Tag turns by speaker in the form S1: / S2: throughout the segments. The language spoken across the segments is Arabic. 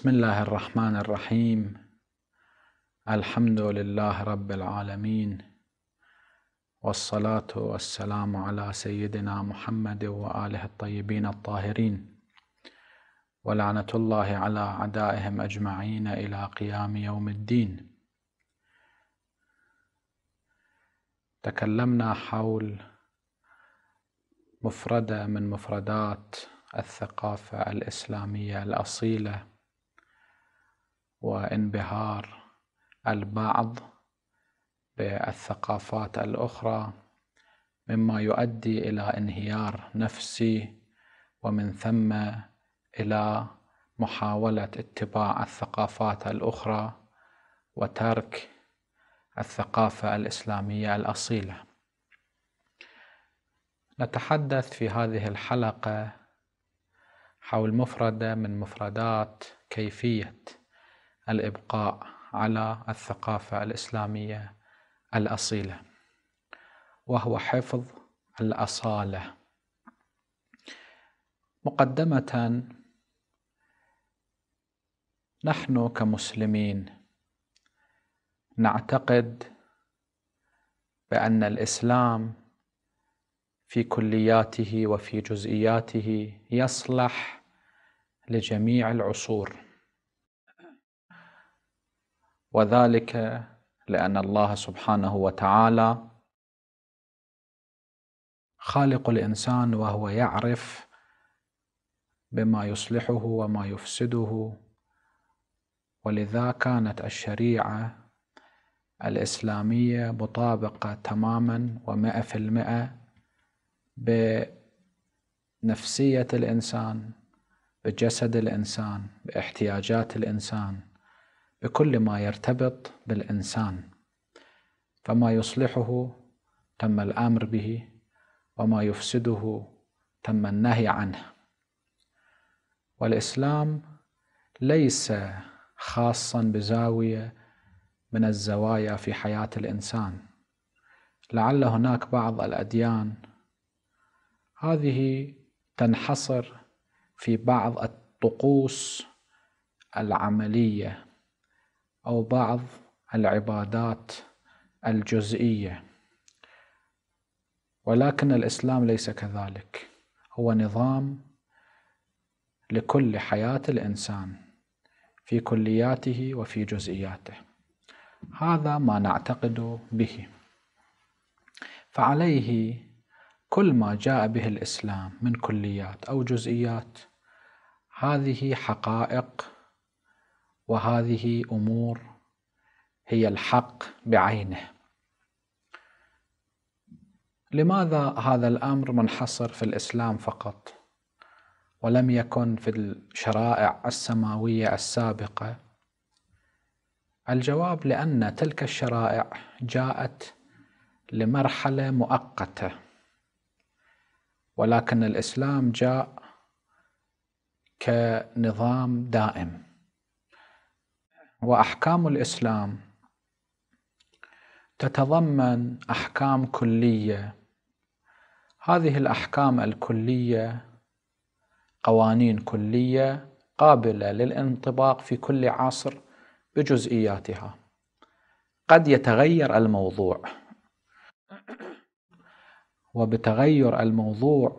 S1: بسم الله الرحمن الرحيم الحمد لله رب العالمين والصلاة والسلام على سيدنا محمد وآله الطيبين الطاهرين ولعنة الله على أعدائهم أجمعين إلى قيام يوم الدين تكلمنا حول مفردة من مفردات الثقافة الإسلامية الأصيلة وانبهار البعض بالثقافات الاخرى مما يؤدي الى انهيار نفسي ومن ثم الى محاوله اتباع الثقافات الاخرى وترك الثقافه الاسلاميه الاصيله نتحدث في هذه الحلقه حول مفرده من مفردات كيفيه الإبقاء على الثقافة الإسلامية الأصيلة وهو حفظ الأصالة مقدمة نحن كمسلمين نعتقد بأن الإسلام في كلياته وفي جزئياته يصلح لجميع العصور وذلك لان الله سبحانه وتعالى خالق الانسان وهو يعرف بما يصلحه وما يفسده ولذا كانت الشريعه الاسلاميه مطابقه تماما ومئة في المئة بنفسيه الانسان بجسد الانسان باحتياجات الانسان بكل ما يرتبط بالانسان فما يصلحه تم الامر به وما يفسده تم النهي عنه والاسلام ليس خاصا بزاويه من الزوايا في حياه الانسان لعل هناك بعض الاديان هذه تنحصر في بعض الطقوس العمليه أو بعض العبادات الجزئية ولكن الإسلام ليس كذلك هو نظام لكل حياة الإنسان في كلياته وفي جزئياته هذا ما نعتقد به فعليه كل ما جاء به الإسلام من كليات أو جزئيات هذه حقائق وهذه امور هي الحق بعينه لماذا هذا الامر منحصر في الاسلام فقط ولم يكن في الشرائع السماويه السابقه الجواب لان تلك الشرائع جاءت لمرحله مؤقته ولكن الاسلام جاء كنظام دائم واحكام الاسلام تتضمن احكام كليه هذه الاحكام الكليه قوانين كليه قابله للانطباق في كل عصر بجزئياتها قد يتغير الموضوع وبتغير الموضوع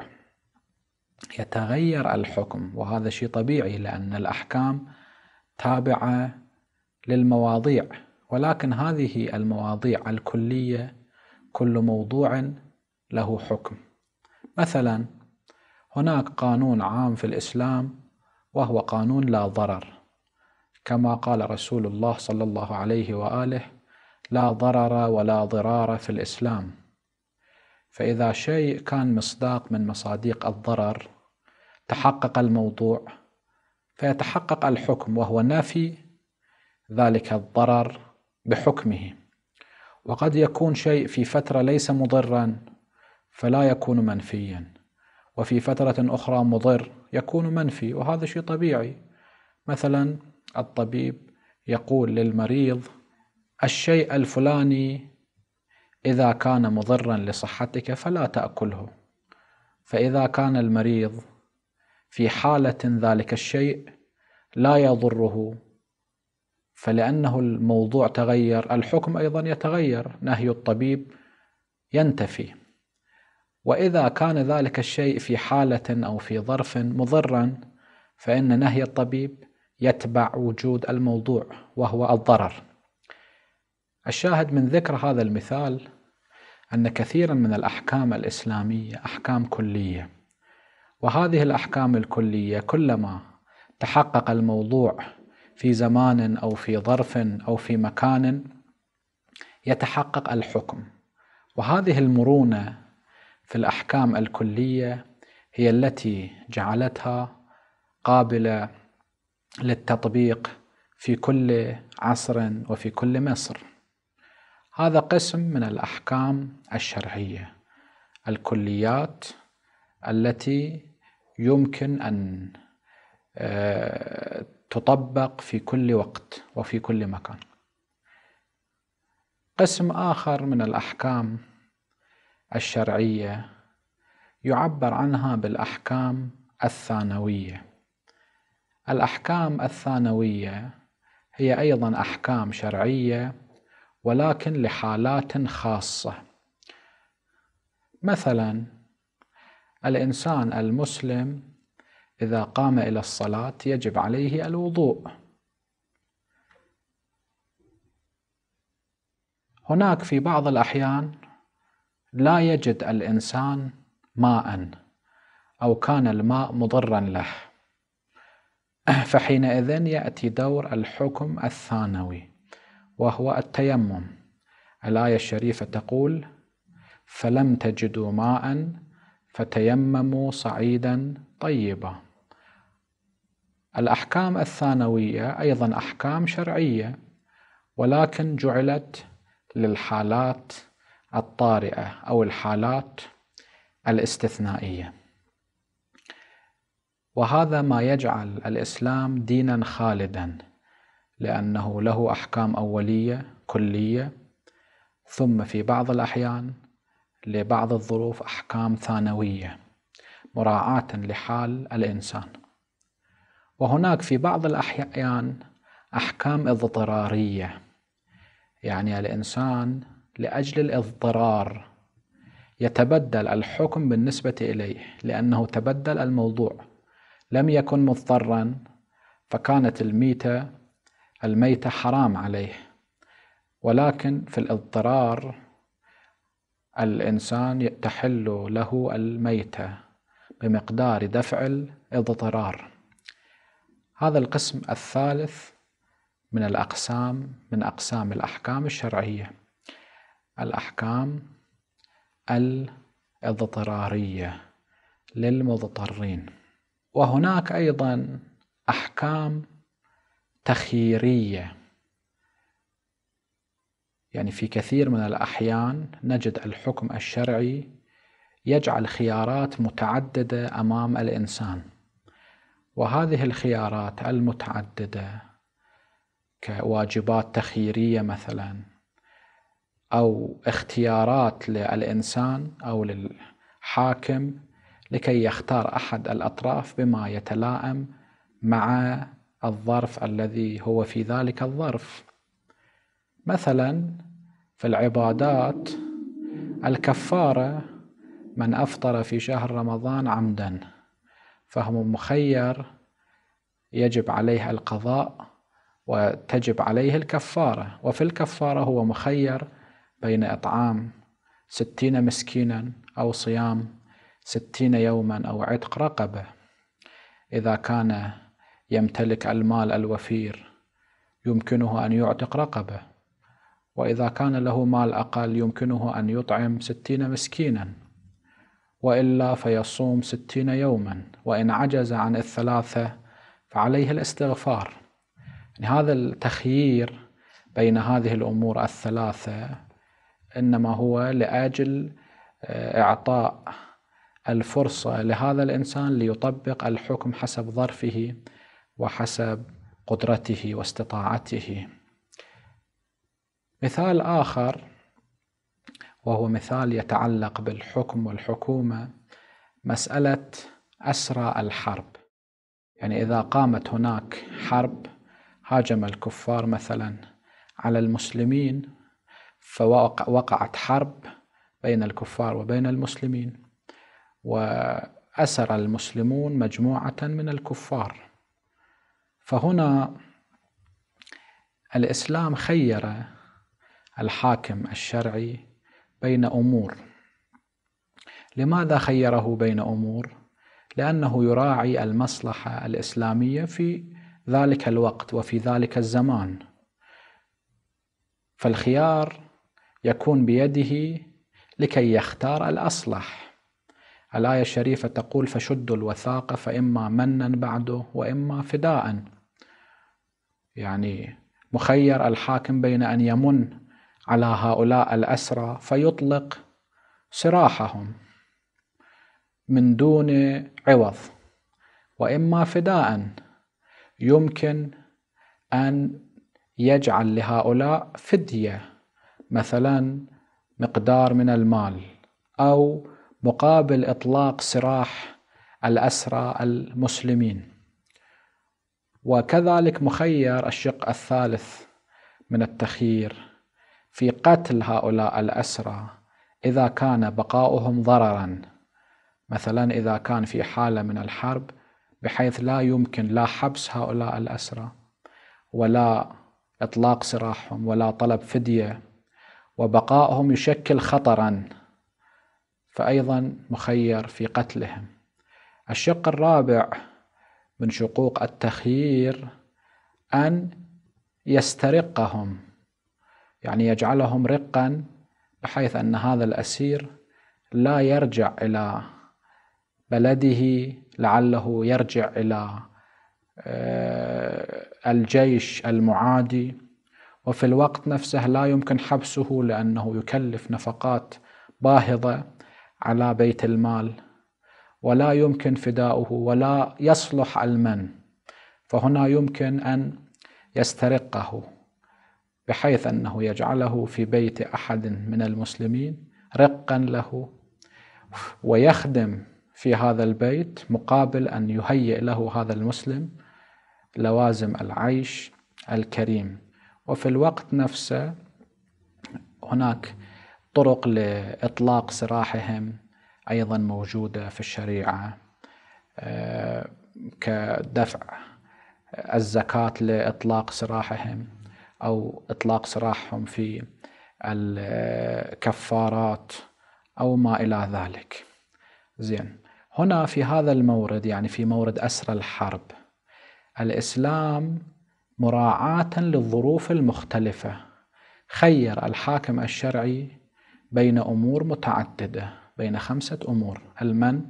S1: يتغير الحكم وهذا شيء طبيعي لان الاحكام تابعه للمواضيع ولكن هذه المواضيع الكلية كل موضوع له حكم مثلا هناك قانون عام في الإسلام وهو قانون لا ضرر كما قال رسول الله صلى الله عليه وآله لا ضرر ولا ضرار في الإسلام فإذا شيء كان مصداق من مصاديق الضرر تحقق الموضوع فيتحقق الحكم وهو نفي ذلك الضرر بحكمه وقد يكون شيء في فترة ليس مضرا فلا يكون منفيا وفي فترة أخرى مضر يكون منفي وهذا شيء طبيعي مثلا الطبيب يقول للمريض الشيء الفلاني إذا كان مضرا لصحتك فلا تأكله فإذا كان المريض في حالة ذلك الشيء لا يضره فلأنه الموضوع تغير الحكم أيضا يتغير نهي الطبيب ينتفي وإذا كان ذلك الشيء في حالة أو في ظرف مضرا فإن نهي الطبيب يتبع وجود الموضوع وهو الضرر الشاهد من ذكر هذا المثال أن كثيرا من الأحكام الإسلامية أحكام كلية وهذه الأحكام الكلية كلما تحقق الموضوع في زمان او في ظرف او في مكان يتحقق الحكم وهذه المرونه في الاحكام الكليه هي التي جعلتها قابله للتطبيق في كل عصر وفي كل مصر هذا قسم من الاحكام الشرعيه الكليات التي يمكن ان آه، تطبق في كل وقت وفي كل مكان قسم آخر من الأحكام الشرعية يعبر عنها بالأحكام الثانوية الأحكام الثانوية هي أيضا أحكام شرعية ولكن لحالات خاصة مثلا الإنسان المسلم إذا قام إلى الصلاة يجب عليه الوضوء هناك في بعض الأحيان لا يجد الإنسان ماء أو كان الماء مضرا له فحينئذ يأتي دور الحكم الثانوي وهو التيمم الآية الشريفة تقول فلم تجدوا ماء فتيمموا صعيدا طيبا الأحكام الثانوية أيضا أحكام شرعية ولكن جعلت للحالات الطارئة أو الحالات الاستثنائية وهذا ما يجعل الإسلام دينا خالدا لأنه له أحكام أولية كلية ثم في بعض الأحيان لبعض الظروف أحكام ثانوية مراعاة لحال الإنسان وهناك في بعض الأحيان أحكام اضطرارية يعني الإنسان لأجل الاضطرار يتبدل الحكم بالنسبة إليه لأنه تبدل الموضوع لم يكن مضطرا فكانت الميتة الميتة حرام عليه ولكن في الاضطرار الإنسان تحل له الميتة بمقدار دفع الاضطرار هذا القسم الثالث من الأقسام من أقسام الأحكام الشرعية الأحكام الاضطرارية للمضطرين وهناك أيضا أحكام تخييرية يعني في كثير من الأحيان نجد الحكم الشرعي يجعل خيارات متعددة أمام الإنسان وهذه الخيارات المتعدده كواجبات تخييريه مثلا او اختيارات للانسان او للحاكم لكي يختار احد الاطراف بما يتلائم مع الظرف الذي هو في ذلك الظرف مثلا في العبادات الكفاره من افطر في شهر رمضان عمدا فهو مخير يجب عليه القضاء وتجب عليه الكفارة وفي الكفارة هو مخير بين إطعام ستين مسكينا أو صيام ستين يوما أو عتق رقبة إذا كان يمتلك المال الوفير يمكنه أن يعتق رقبة وإذا كان له مال أقل يمكنه أن يطعم ستين مسكينا وإلا فيصوم ستين يوما وإن عجز عن الثلاثة فعليه الاستغفار يعني هذا التخيير بين هذه الأمور الثلاثة إنما هو لأجل آه، إعطاء الفرصة لهذا الإنسان ليطبق الحكم حسب ظرفه وحسب قدرته واستطاعته مثال آخر وهو مثال يتعلق بالحكم والحكومه مساله اسرى الحرب يعني اذا قامت هناك حرب هاجم الكفار مثلا على المسلمين فوقعت حرب بين الكفار وبين المسلمين واسر المسلمون مجموعه من الكفار فهنا الاسلام خير الحاكم الشرعي بين امور لماذا خيره بين امور لانه يراعي المصلحه الاسلاميه في ذلك الوقت وفي ذلك الزمان فالخيار يكون بيده لكي يختار الاصلح الايه الشريفه تقول فشدوا الوثاق فاما منا بعده واما فداء يعني مخير الحاكم بين ان يمن على هؤلاء الأسرى فيطلق سراحهم من دون عوض وإما فداء يمكن أن يجعل لهؤلاء فدية مثلا مقدار من المال أو مقابل إطلاق سراح الأسرى المسلمين وكذلك مخير الشق الثالث من التخيير في قتل هؤلاء الأسرى إذا كان بقاؤهم ضررا مثلا إذا كان في حالة من الحرب بحيث لا يمكن لا حبس هؤلاء الأسرى ولا إطلاق سراحهم ولا طلب فدية وبقاؤهم يشكل خطرا فأيضا مخير في قتلهم الشق الرابع من شقوق التخيير أن يسترقهم يعني يجعلهم رقا بحيث ان هذا الاسير لا يرجع الى بلده لعله يرجع الى آه، الجيش المعادي وفي الوقت نفسه لا يمكن حبسه لانه يكلف نفقات باهظه على بيت المال ولا يمكن فداؤه ولا يصلح المن فهنا يمكن ان يسترقه بحيث أنه يجعله في بيت أحد من المسلمين رقا له ويخدم في هذا البيت مقابل أن يهيئ له هذا المسلم لوازم العيش الكريم وفي الوقت نفسه هناك طرق لإطلاق سراحهم أيضا موجودة في الشريعة آه، كدفع الزكاة لإطلاق سراحهم أو إطلاق سراحهم في الكفارات أو ما إلى ذلك زين هنا في هذا المورد يعني في مورد أسر الحرب الإسلام مراعاة للظروف المختلفة خير الحاكم الشرعي بين أمور متعددة بين خمسة أمور المن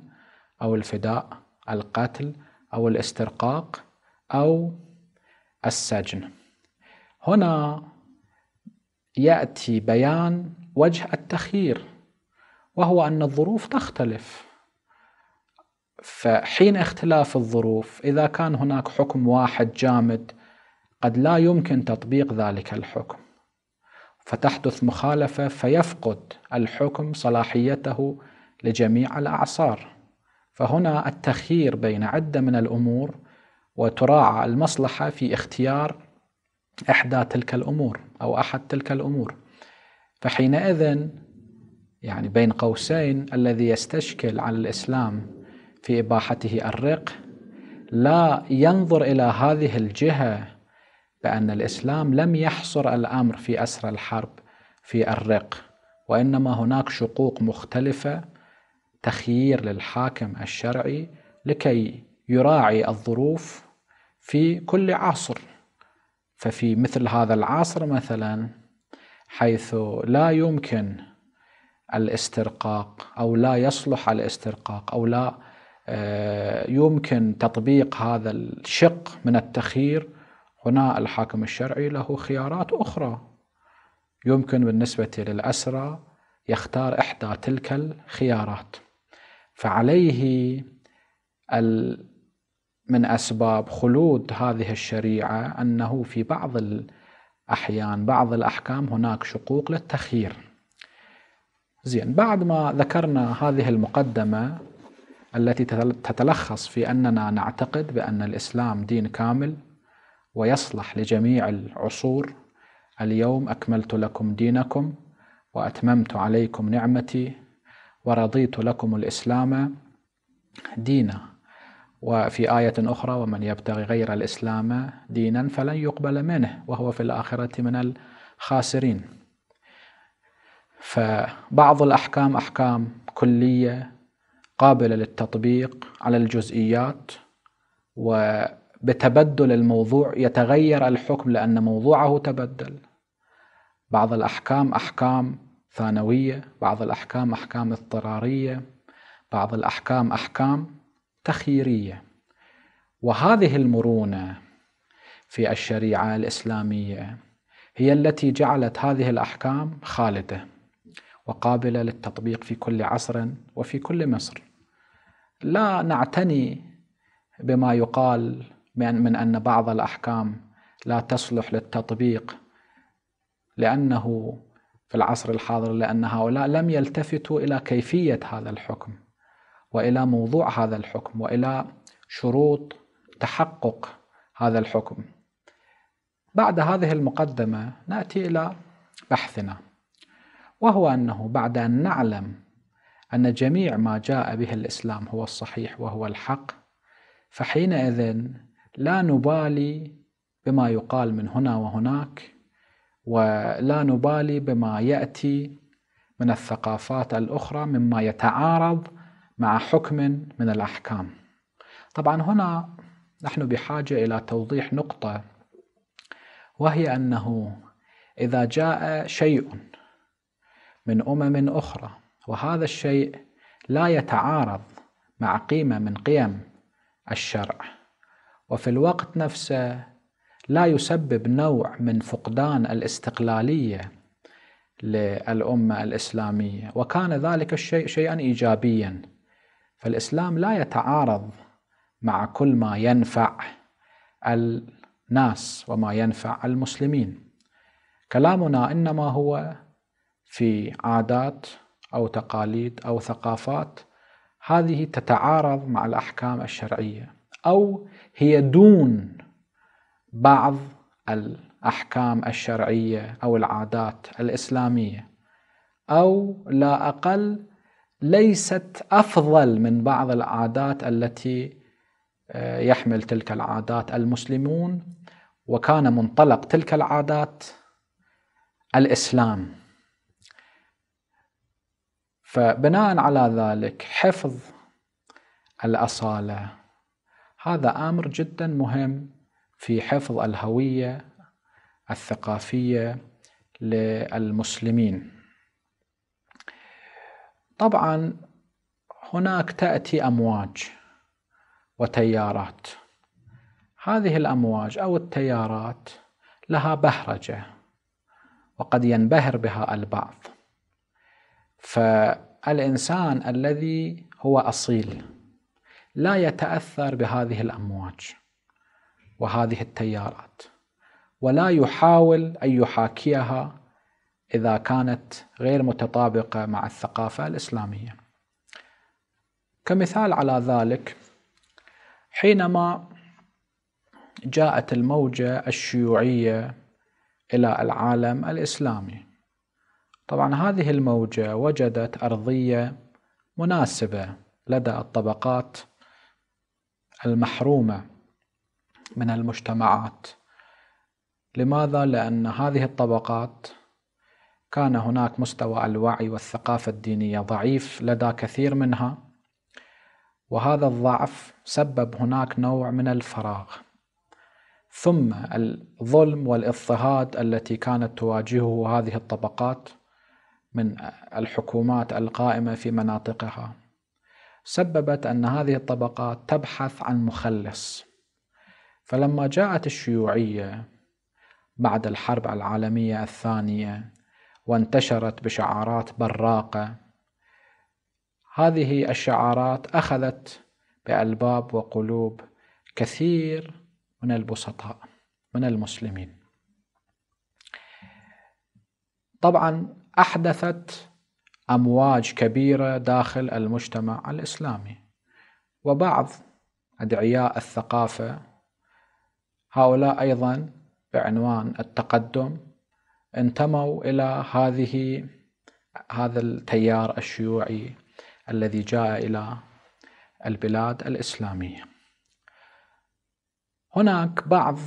S1: أو الفداء القتل أو الاسترقاق أو السجن هنا ياتي بيان وجه التخيير وهو ان الظروف تختلف فحين اختلاف الظروف اذا كان هناك حكم واحد جامد قد لا يمكن تطبيق ذلك الحكم فتحدث مخالفه فيفقد الحكم صلاحيته لجميع الاعصار فهنا التخيير بين عده من الامور وتراعى المصلحه في اختيار إحدى تلك الأمور أو أحد تلك الأمور فحينئذ يعني بين قوسين الذي يستشكل على الإسلام في إباحته الرق لا ينظر إلى هذه الجهة بأن الإسلام لم يحصر الأمر في أسر الحرب في الرق وإنما هناك شقوق مختلفة تخيير للحاكم الشرعي لكي يراعي الظروف في كل عصر ففي مثل هذا العصر مثلا حيث لا يمكن الاسترقاق او لا يصلح الاسترقاق او لا آه، يمكن تطبيق هذا الشق من التخيير هنا الحاكم الشرعي له خيارات اخرى يمكن بالنسبه للاسرى يختار احدى تلك الخيارات فعليه من أسباب خلود هذه الشريعة أنه في بعض الأحيان بعض الأحكام هناك شقوق للتخيير زين بعد ما ذكرنا هذه المقدمة التي تتلخص في أننا نعتقد بأن الإسلام دين كامل ويصلح لجميع العصور اليوم أكملت لكم دينكم وأتممت عليكم نعمتي ورضيت لكم الإسلام دينا وفي آية أخرى ومن يبتغي غير الإسلام دينا فلن يقبل منه وهو في الآخرة من الخاسرين فبعض الأحكام أحكام كلية قابلة للتطبيق على الجزئيات وبتبدل الموضوع يتغير الحكم لأن موضوعه تبدل بعض الأحكام أحكام ثانوية بعض الأحكام أحكام اضطرارية بعض الأحكام أحكام تخييريه وهذه المرونه في الشريعه الاسلاميه هي التي جعلت هذه الاحكام خالده وقابله للتطبيق في كل عصر وفي كل مصر لا نعتني بما يقال من ان بعض الاحكام لا تصلح للتطبيق لانه في العصر الحاضر لان هؤلاء لم يلتفتوا الى كيفيه هذا الحكم والى موضوع هذا الحكم والى شروط تحقق هذا الحكم بعد هذه المقدمه ناتي الى بحثنا وهو انه بعد ان نعلم ان جميع ما جاء به الاسلام هو الصحيح وهو الحق فحينئذ لا نبالي بما يقال من هنا وهناك ولا نبالي بما ياتي من الثقافات الاخرى مما يتعارض مع حكم من الأحكام طبعا هنا نحن بحاجة إلى توضيح نقطة وهي أنه إذا جاء شيء من أمم أخرى وهذا الشيء لا يتعارض مع قيمة من قيم الشرع وفي الوقت نفسه لا يسبب نوع من فقدان الاستقلالية للأمة الإسلامية وكان ذلك الشيء شيئا إيجابيا فالاسلام لا يتعارض مع كل ما ينفع الناس وما ينفع المسلمين كلامنا انما هو في عادات او تقاليد او ثقافات هذه تتعارض مع الاحكام الشرعيه او هي دون بعض الاحكام الشرعيه او العادات الاسلاميه او لا اقل ليست افضل من بعض العادات التي آه، يحمل تلك العادات المسلمون وكان منطلق تلك العادات الاسلام فبناء على ذلك حفظ الاصاله هذا امر جدا مهم في حفظ الهويه الثقافيه للمسلمين طبعا هناك تأتي أمواج وتيارات هذه الأمواج أو التيارات لها بهرجة وقد ينبهر بها البعض فالإنسان الذي هو أصيل لا يتأثر بهذه الأمواج وهذه التيارات ولا يحاول أن يحاكيها اذا كانت غير متطابقه مع الثقافه الاسلاميه. كمثال على ذلك حينما جاءت الموجه الشيوعيه الى العالم الاسلامي. طبعا هذه الموجه وجدت ارضيه مناسبه لدى الطبقات المحرومه من المجتمعات لماذا؟ لأن هذه الطبقات كان هناك مستوى الوعي والثقافة الدينية ضعيف لدى كثير منها وهذا الضعف سبب هناك نوع من الفراغ ثم الظلم والاضطهاد التي كانت تواجهه هذه الطبقات من الحكومات القائمة في مناطقها سببت أن هذه الطبقات تبحث عن مخلص فلما جاءت الشيوعية بعد الحرب العالمية الثانية وانتشرت بشعارات براقة هذه الشعارات أخذت بألباب وقلوب كثير من البسطاء من المسلمين طبعا أحدثت أمواج كبيرة داخل المجتمع الإسلامي وبعض أدعياء الثقافة هؤلاء أيضا بعنوان التقدم انتموا الى هذه هذا التيار الشيوعي الذي جاء الى البلاد الاسلاميه. هناك بعض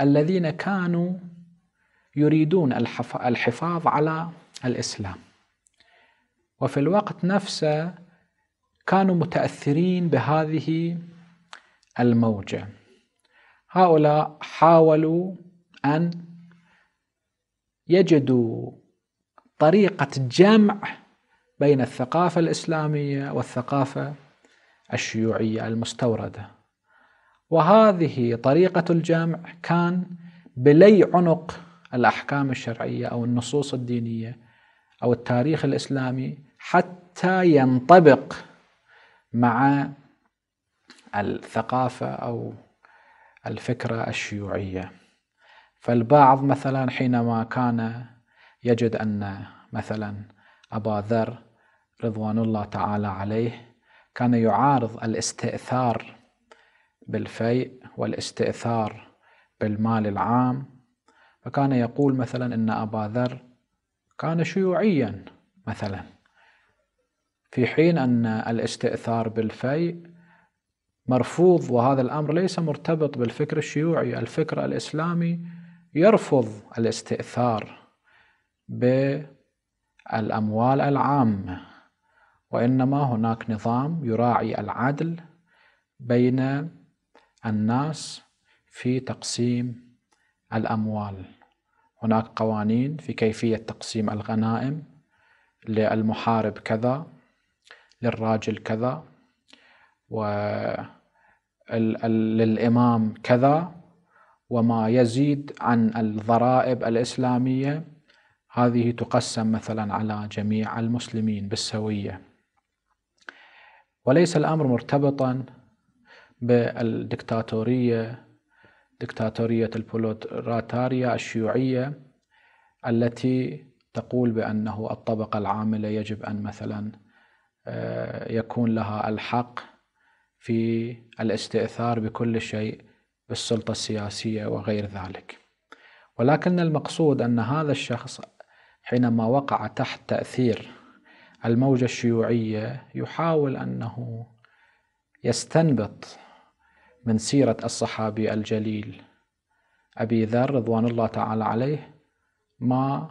S1: الذين كانوا يريدون الحفاظ على الاسلام. وفي الوقت نفسه كانوا متاثرين بهذه الموجه. هؤلاء حاولوا ان يجدوا طريقة جمع بين الثقافة الإسلامية والثقافة الشيوعية المستوردة وهذه طريقة الجمع كان بلي عنق الأحكام الشرعية أو النصوص الدينية أو التاريخ الإسلامي حتى ينطبق مع الثقافة أو الفكرة الشيوعية فالبعض مثلا حينما كان يجد أن مثلا أبا ذر رضوان الله تعالى عليه كان يعارض الاستئثار بالفيء والاستئثار بالمال العام فكان يقول مثلا ان ابا ذر كان شيوعيا مثلا في حين ان الاستئثار بالفيء مرفوض وهذا الامر ليس مرتبط بالفكر الشيوعي الفكر الاسلامي يرفض الاستئثار بالاموال العامه وانما هناك نظام يراعي العدل بين الناس في تقسيم الاموال هناك قوانين في كيفيه تقسيم الغنائم للمحارب كذا للراجل كذا وللامام كذا وما يزيد عن الضرائب الإسلامية هذه تقسم مثلا على جميع المسلمين بالسوية وليس الأمر مرتبطا بالدكتاتورية دكتاتورية البولوتراتاريا الشيوعية التي تقول بأنه الطبقة العاملة يجب أن مثلا آه، يكون لها الحق في الاستئثار بكل شيء بالسلطة السياسية وغير ذلك ولكن المقصود أن هذا الشخص حينما وقع تحت تأثير الموجة الشيوعية يحاول أنه يستنبط من سيرة الصحابي الجليل أبي ذر رضوان الله تعالى عليه ما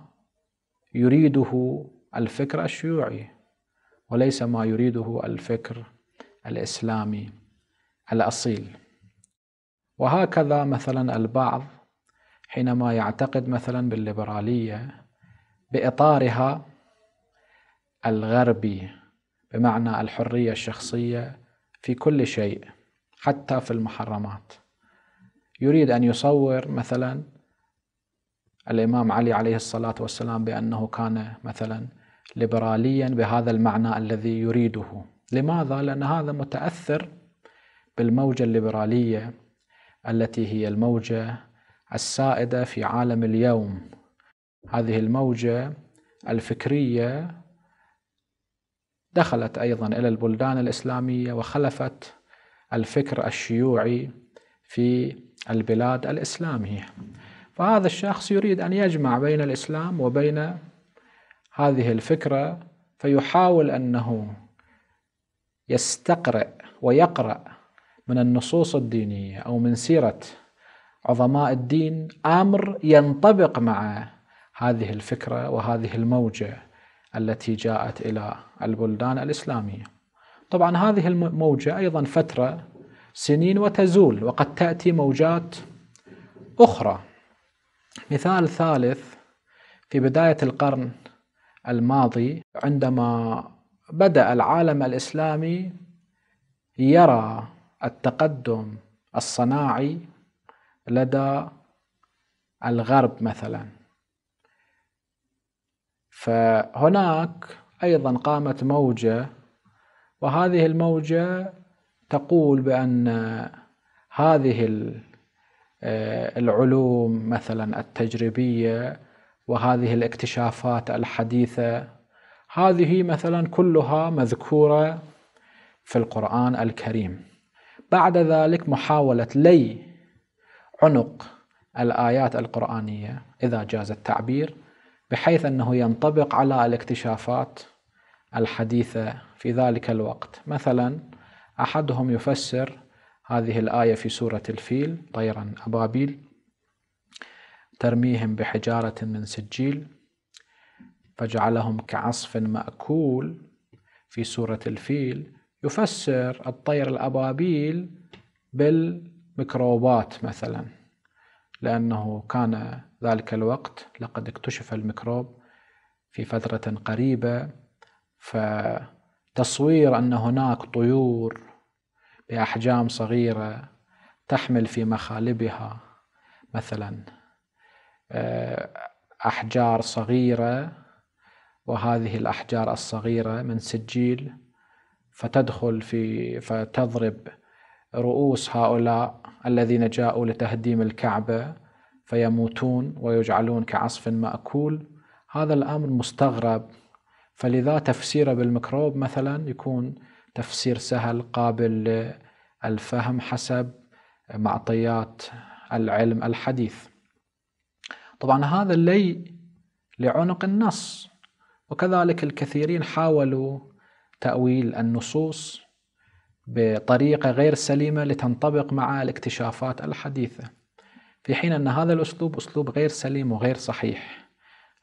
S1: يريده الفكر الشيوعي وليس ما يريده الفكر الإسلامي الأصيل وهكذا مثلا البعض حينما يعتقد مثلا بالليبرالية بإطارها الغربي بمعنى الحرية الشخصية في كل شيء حتى في المحرمات يريد أن يصور مثلا الإمام علي عليه الصلاة والسلام بأنه كان مثلا ليبراليا بهذا المعنى الذي يريده لماذا؟ لأن هذا متأثر بالموجة الليبرالية التي هي الموجة السائدة في عالم اليوم هذه الموجة الفكرية دخلت أيضا إلى البلدان الإسلامية وخلفت الفكر الشيوعي في البلاد الإسلامية فهذا الشخص يريد أن يجمع بين الإسلام وبين هذه الفكرة فيحاول أنه يستقرئ ويقرأ من النصوص الدينية أو من سيرة عظماء الدين أمر ينطبق مع هذه الفكرة وهذه الموجة التي جاءت إلى البلدان الإسلامية طبعا هذه الموجة أيضا فترة سنين وتزول وقد تأتي موجات أخرى مثال ثالث في بداية القرن الماضي عندما بدأ العالم الإسلامي يرى التقدم الصناعي لدى الغرب مثلا فهناك ايضا قامت موجه وهذه الموجه تقول بان هذه آه، العلوم مثلا التجريبيه وهذه الاكتشافات الحديثه هذه مثلا كلها مذكوره في القران الكريم بعد ذلك محاولة لي عنق الآيات القرآنية إذا جاز التعبير بحيث أنه ينطبق على الاكتشافات الحديثة في ذلك الوقت مثلا أحدهم يفسر هذه الآية في سورة الفيل طيرا أبابيل ترميهم بحجارة من سجيل فجعلهم كعصف مأكول في سورة الفيل يفسر الطير الأبابيل بالميكروبات مثلا لأنه كان ذلك الوقت لقد اكتشف الميكروب في فترة قريبة فتصوير أن هناك طيور بأحجام صغيرة تحمل في مخالبها مثلا آه، أحجار صغيرة وهذه الأحجار الصغيرة من سجيل فتدخل في فتضرب رؤوس هؤلاء الذين جاءوا لتهديم الكعبه فيموتون ويجعلون كعصف ماكول هذا الامر مستغرب فلذا تفسيره بالميكروب مثلا يكون تفسير سهل قابل للفهم حسب معطيات العلم الحديث طبعا هذا اللي لعنق النص وكذلك الكثيرين حاولوا تأويل النصوص بطريقة غير سليمة لتنطبق مع الاكتشافات الحديثة في حين أن هذا الأسلوب أسلوب غير سليم وغير صحيح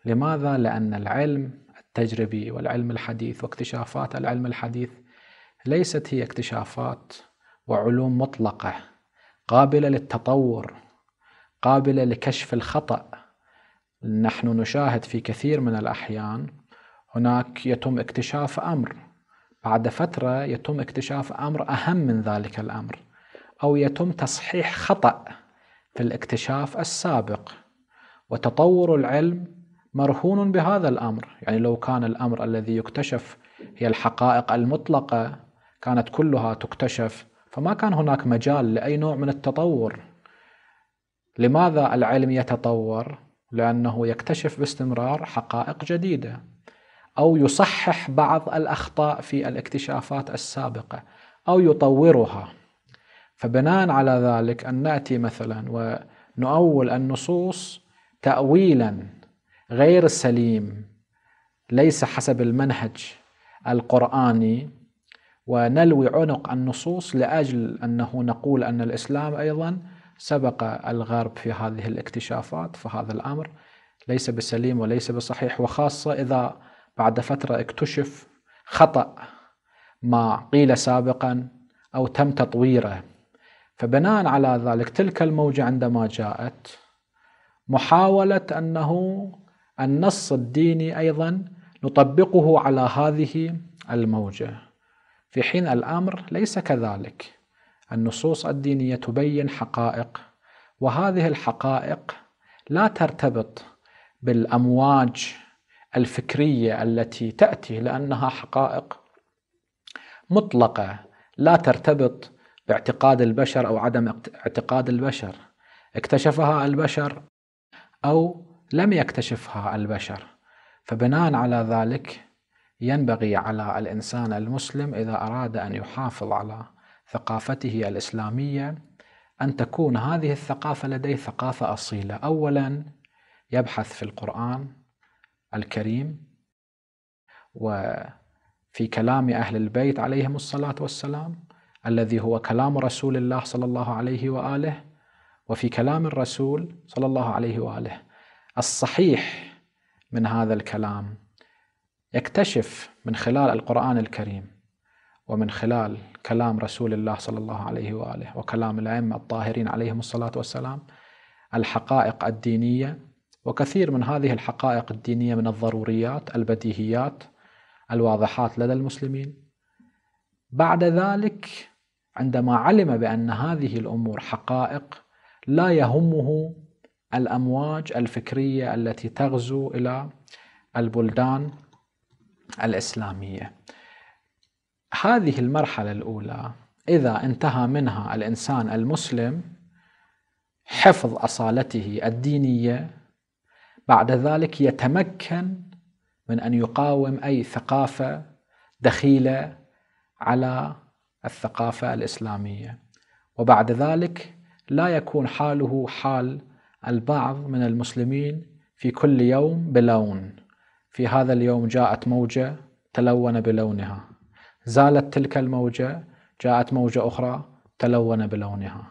S1: لماذا؟ لأن العلم التجربي والعلم الحديث واكتشافات العلم الحديث ليست هي اكتشافات وعلوم مطلقة قابلة للتطور قابلة لكشف الخطأ نحن نشاهد في كثير من الأحيان هناك يتم اكتشاف أمر بعد فترة يتم اكتشاف أمر أهم من ذلك الأمر أو يتم تصحيح خطأ في الاكتشاف السابق وتطور العلم مرهون بهذا الأمر يعني لو كان الأمر الذي يكتشف هي الحقائق المطلقة كانت كلها تكتشف فما كان هناك مجال لأي نوع من التطور لماذا العلم يتطور؟ لأنه يكتشف باستمرار حقائق جديدة او يصحح بعض الاخطاء في الاكتشافات السابقه او يطورها فبناء على ذلك ان ناتي مثلا ونؤول النصوص تاويلا غير سليم ليس حسب المنهج القراني ونلوي عنق النصوص لاجل انه نقول ان الاسلام ايضا سبق الغرب في هذه الاكتشافات فهذا الامر ليس بسليم وليس بصحيح وخاصه اذا بعد فترة اكتشف خطأ ما قيل سابقا أو تم تطويره فبناء على ذلك تلك الموجة عندما جاءت محاولة أنه النص الديني أيضا نطبقه على هذه الموجة في حين الأمر ليس كذلك النصوص الدينية تبين حقائق وهذه الحقائق لا ترتبط بالأمواج الفكريه التي تاتي لانها حقائق مطلقه لا ترتبط باعتقاد البشر او عدم اعتقاد البشر اكتشفها البشر او لم يكتشفها البشر فبناء على ذلك ينبغي على الانسان المسلم اذا اراد ان يحافظ على ثقافته الاسلاميه ان تكون هذه الثقافه لديه ثقافه اصيله اولا يبحث في القران الكريم وفي كلام أهل البيت عليهم الصلاة والسلام الذي هو كلام رسول الله صلى الله عليه وآله وفي كلام الرسول صلى الله عليه وآله الصحيح من هذا الكلام يكتشف من خلال القرآن الكريم ومن خلال كلام رسول الله صلى الله عليه واله وكلام الائمه الطاهرين عليهم الصلاه والسلام الحقائق الدينيه وكثير من هذه الحقائق الدينية من الضروريات البديهيات الواضحات لدى المسلمين بعد ذلك عندما علم بأن هذه الأمور حقائق لا يهمه الأمواج الفكرية التي تغزو إلى البلدان الإسلامية هذه المرحلة الأولى إذا انتهى منها الإنسان المسلم حفظ أصالته الدينية بعد ذلك يتمكن من ان يقاوم اي ثقافه دخيله على الثقافه الاسلاميه وبعد ذلك لا يكون حاله حال البعض من المسلمين في كل يوم بلون في هذا اليوم جاءت موجه تلون بلونها زالت تلك الموجه جاءت موجه اخرى تلون بلونها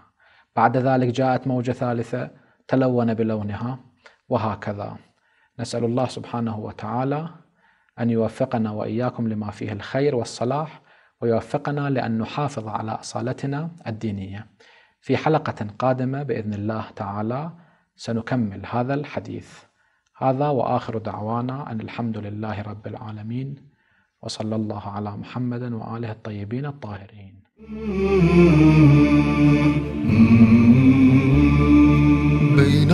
S1: بعد ذلك جاءت موجه ثالثه تلون بلونها وهكذا نسال الله سبحانه وتعالى ان يوفقنا واياكم لما فيه الخير والصلاح ويوفقنا لان نحافظ على اصالتنا الدينيه. في حلقه قادمه باذن الله تعالى سنكمل هذا الحديث. هذا واخر دعوانا ان الحمد لله رب العالمين وصلى الله على محمد واله الطيبين الطاهرين.